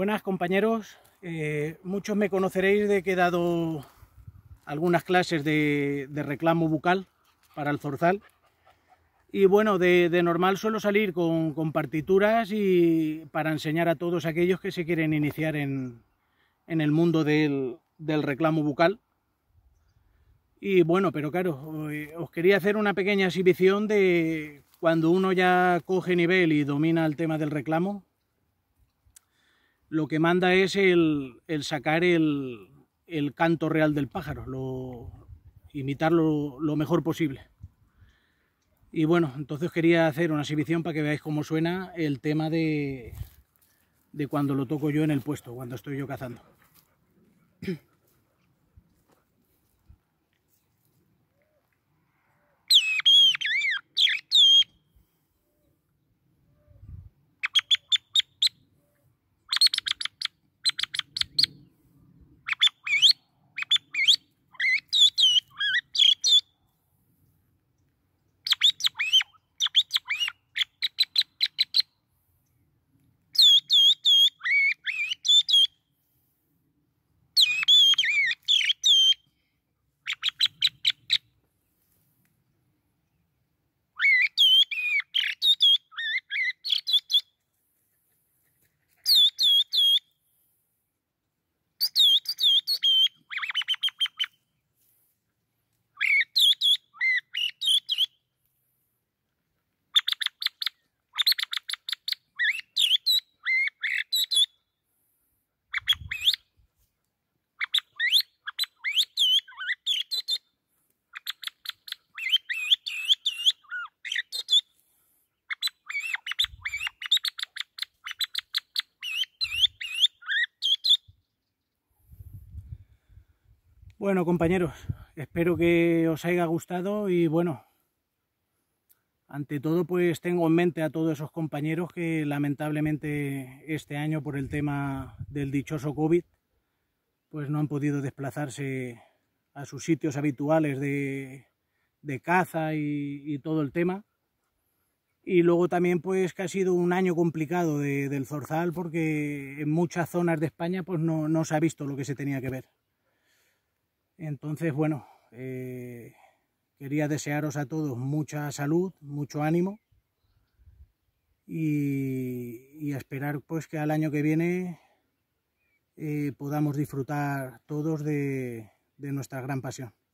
Buenas compañeros, eh, muchos me conoceréis de que he dado algunas clases de, reclamo bucal para el zorzal. Y bueno, de, normal suelo salir con, partituras y para enseñar a todos aquellos que se quieren iniciar en, el mundo del, del reclamo bucal. Y bueno, pero claro, os quería hacer una pequeña exhibición de cuando uno ya coge nivel y domina el tema del reclamo, lo que manda es el, sacar el, canto real del pájaro, imitarlo lo mejor posible. Y bueno, entonces quería hacer una exhibición para que veáis cómo suena el tema de cuando lo toco yo en el puesto, cuando estoy yo cazando. Bueno, compañeros, espero que os haya gustado y bueno, ante todo pues tengo en mente a todos esos compañeros que lamentablemente este año por el tema del dichoso COVID pues no han podido desplazarse a sus sitios habituales de, caza y, todo el tema. Y luego también pues que ha sido un año complicado del zorzal porque en muchas zonas de España pues no, no se ha visto lo que se tenía que ver. Entonces, bueno, eh, quería desearos a todos mucha salud, mucho ánimo y, esperar pues que al año que viene eh, podamos disfrutar todos de nuestra gran pasión.